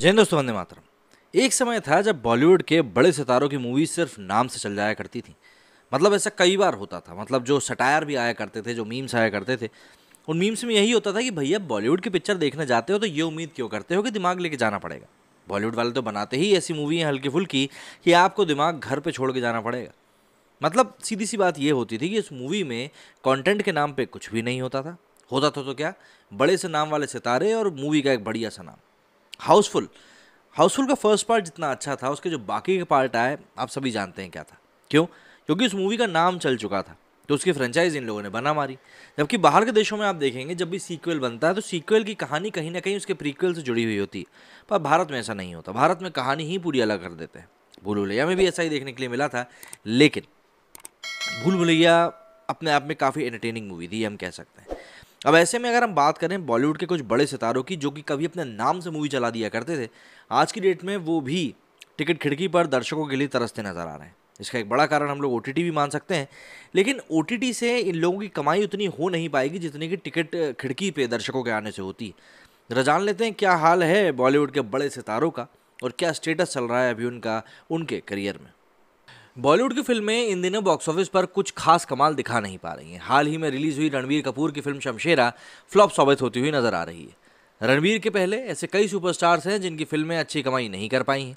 जय दोस्तों वंदे मातरम एक समय था जब बॉलीवुड के बड़े सितारों की मूवी सिर्फ नाम से चल जाया करती थी मतलब ऐसा कई बार होता था मतलब जो सटायर भी आया करते थे जो मीम्स आया करते थे उन मीम्स में यही होता था कि भैया बॉलीवुड की पिक्चर देखने जाते हो तो ये उम्मीद क्यों करते हो कि दिमाग लेके जाना पड़ेगा बॉलीवुड वाले तो बनाते ही ऐसी मूवी हैं हल्की फुल्की कि आपको दिमाग घर पर छोड़ के जाना पड़ेगा मतलब सीधी सी बात ये होती थी कि इस मूवी में कंटेंट के नाम पे कुछ भी नहीं होता था होता था तो, तो क्या बड़े से नाम वाले सितारे और मूवी का एक बढ़िया सा नाम हाउसफुल हाउसफुल का फर्स्ट पार्ट जितना अच्छा था उसके जो बाकी के पार्ट आए आप सभी जानते हैं क्या था क्यों क्योंकि उस मूवी का नाम चल चुका था तो उसकी फ्रेंचाइज इन लोगों ने बना मारी जबकि बाहर के देशों में आप देखेंगे जब भी सीक्वल बनता है तो सीक्वल की कहानी कहीं ना कहीं उसके प्रीक्वल से जुड़ी हुई होती है पर भारत में ऐसा नहीं होता भारत में कहानी ही पूरी अलग कर देते हैं भूल भुलैया में भी ऐसा ही देखने के लिए मिला था लेकिन भूल भुलैया अपने आप में काफ़ी एंटरटेनिंग मूवी थी हम कह सकते हैं अब ऐसे में अगर हम बात करें बॉलीवुड के कुछ बड़े सितारों की जो कि कभी अपने नाम से मूवी चला दिया करते थे आज की डेट में वो भी टिकट खिड़की पर दर्शकों के लिए तरसते नज़र आ रहे हैं इसका एक बड़ा कारण हम लोग ओ भी मान सकते हैं लेकिन ओ से इन लोगों की कमाई उतनी हो नहीं पाएगी जितनी कि टिकट खिड़की पे दर्शकों के आने से होती है तो जान लेते हैं क्या हाल है बॉलीवुड के बड़े सितारों का और क्या स्टेटस चल रहा है अभी उनका उनके करियर में बॉलीवुड की फिल्में इन दिनों बॉक्स ऑफिस पर कुछ खास कमाल दिखा नहीं पा रही हैं हाल ही में रिलीज हुई रणवीर कपूर की फिल्म शमशेरा फ्लॉप साबित होती हुई नजर आ रही है रणवीर के पहले ऐसे कई सुपरस्टार्स हैं जिनकी फिल्में अच्छी कमाई नहीं कर पाई हैं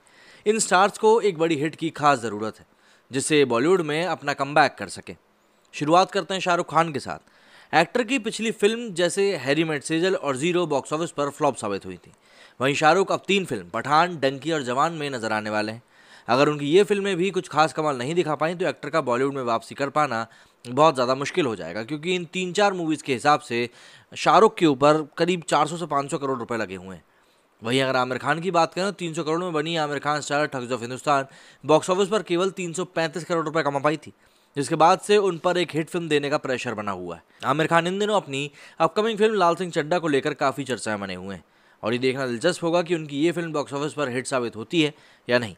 इन स्टार्स को एक बड़ी हिट की खास ज़रूरत है जिससे बॉलीवुड में अपना कम कर सकें शुरुआत करते हैं शाहरुख खान के साथ एक्टर की पिछली फिल्म जैसे हैरी मेट सेजल और जीरो बॉक्स ऑफिस पर फ्लॉप साबित हुई थी वहीं शाहरुख अब तीन फिल्म पठान डंकी और जवान में नजर आने वाले हैं अगर उनकी ये फिल्में भी कुछ खास कमाल नहीं दिखा पाई तो एक्टर का बॉलीवुड में वापसी कर पाना बहुत ज़्यादा मुश्किल हो जाएगा क्योंकि इन तीन चार मूवीज़ के हिसाब से शाहरुख के ऊपर करीब 400 से 500 करोड़ रुपए लगे हुए हैं वहीं अगर आमिर खान की बात करें तो तीन करोड़ में बनी Aamir Khan star thugs of Hindustan box office पर केवल तीन करोड़ रुपये कमा पाई थी जिसके बाद से उन पर एक हिट फिल्म देने का प्रेशर बना हुआ है आमिर खान इन दिनों अपनी अपकमिंग फिल्म लाल सिंह चड्डा को लेकर काफ़ी चर्चाएं बने हुए हैं और ये देखना दिलचस्प होगा कि उनकी ये फिल्म बॉक्स ऑफिस पर हिट साबित होती है या नहीं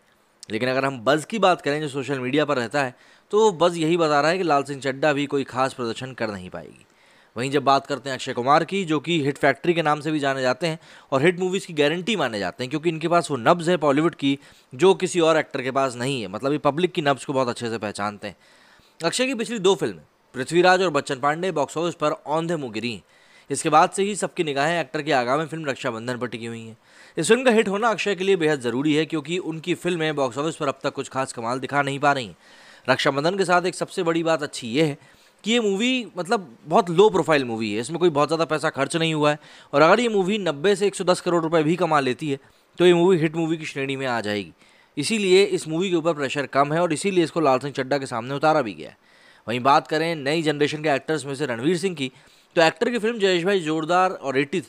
लेकिन अगर हम बज़ की बात करें जो सोशल मीडिया पर रहता है तो बज़ यही बता रहा है कि लाल सिंह चड्डा भी कोई खास प्रदर्शन कर नहीं पाएगी वहीं जब बात करते हैं अक्षय कुमार की जो कि हिट फैक्ट्री के नाम से भी जाने जाते हैं और हिट मूवीज़ की गारंटी माने जाते हैं क्योंकि इनके पास वो नब्ज़ है बॉलीवुड की जो किसी और एक्टर के पास नहीं है मतलब ये पब्लिक की नब्ज़ को बहुत अच्छे से पहचानते हैं अक्षय की पिछली दो फिल्में पृथ्वीराज और बच्चन पांडे बॉक्स ऑफिस पर औंधे मुँह गिरी हैं इसके बाद से ही सबकी निगाहें एक्टर की आगामी फिल्म रक्षाबंधन पर टिकी हुई हैं इस फिल्म का हिट होना अक्षय के लिए बेहद ज़रूरी है क्योंकि उनकी फिल्में बॉक्स ऑफिस पर अब तक कुछ खास कमाल दिखा नहीं पा रही रक्षाबंधन के साथ एक सबसे बड़ी बात अच्छी ये है कि ये मूवी मतलब बहुत लो प्रोफाइल मूवी है इसमें कोई बहुत ज़्यादा पैसा खर्च नहीं हुआ है और अगर ये मूवी नब्बे से एक करोड़ रुपये भी कमा लेती है तो ये मूवी हिट मूवी की श्रेणी में आ जाएगी इसीलिए इस मूवी के ऊपर प्रेशर कम है और इसीलिए इसको लाल सिंह चड्डा के सामने उतारा भी गया है वहीं बात करें नई जनरेशन के एक्टर्स में से रणवीर सिंह की तो एक्टर की फिल्म जयेश भाई जोरदार और 83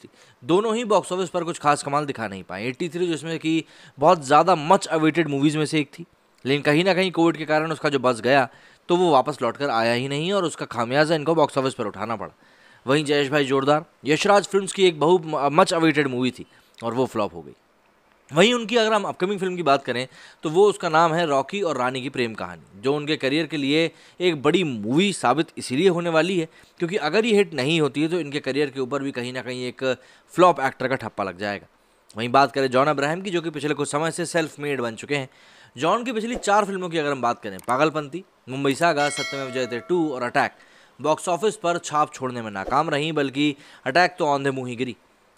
दोनों ही बॉक्स ऑफिस पर कुछ खास कमाल दिखा नहीं पाए 83 जिसमें कि बहुत ज़्यादा मच अवेटेड मूवीज़ में से एक थी लेकिन कहीं ना कहीं कोविड के कारण उसका जो बस गया तो वो वापस लौट कर आया ही नहीं और उसका खामियाजा इनको बॉक्स ऑफिस पर उठाना पड़ा वहीं जयेश भाई जोरदार यशराज फिल्म की एक बहु मच अवेटेड मूवी थी और वो फ्लॉप हो गई वहीं उनकी अगर हम अपकमिंग फिल्म की बात करें तो वो उसका नाम है रॉकी और रानी की प्रेम कहानी जो उनके करियर के लिए एक बड़ी मूवी साबित इसीलिए होने वाली है क्योंकि अगर ये हिट नहीं होती है तो इनके करियर के ऊपर भी कहीं ना कहीं एक फ्लॉप एक्टर का ठप्पा लग जाएगा वहीं बात करें जॉन अब्राहम की जो कि पिछले कुछ समय से सेल्फ मेड बन चुके हैं जॉन की पिछली चार फिल्मों की अगर हम बात करें पागलपंथी मुंबई सागा सत्यमेव जयते टू और अटैक बॉक्स ऑफिस पर छाप छोड़ने में नाकाम रहीं बल्कि अटैक तो औंधे मुँह ही गिरी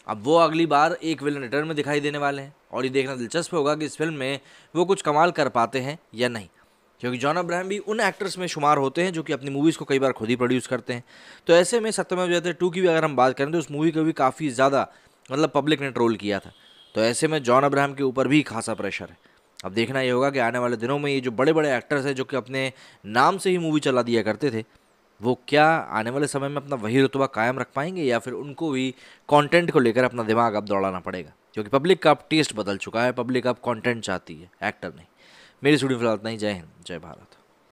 अब वो अगली बार एक विलन रिटर्न में दिखाई देने वाले हैं और ये देखना दिलचस्प होगा कि इस फिल्म में वो कुछ कमाल कर पाते हैं या नहीं क्योंकि जॉन अब्राहम भी उन एक्टर्स में शुमार होते हैं जो कि अपनी मूवीज़ को कई बार खुद ही प्रोड्यूस करते हैं तो ऐसे में सत्यमेव जयते टू की भी अगर हम बात करें तो उस मूवी को भी काफ़ी ज़्यादा मतलब पब्लिक ने ट्रोल किया था तो ऐसे में जॉन अब्राहम के ऊपर भी खासा प्रेशर है अब देखना ये होगा कि आने वाले दिनों में ये जो बड़े बड़े एक्टर्स हैं जो कि अपने नाम से ही मूवी चला दिया करते थे वो क्या आने वाले समय में अपना वही रुतबा कायम रख पाएंगे या फिर उनको भी कंटेंट को लेकर अपना दिमाग अब दौड़ाना पड़ेगा क्योंकि पब्लिक का अब टेस्ट बदल चुका है पब्लिक अब कंटेंट चाहती है एक्टर नहीं मेरी स्टूडियो फिलहाल इतना ही जय हिंद जय भारत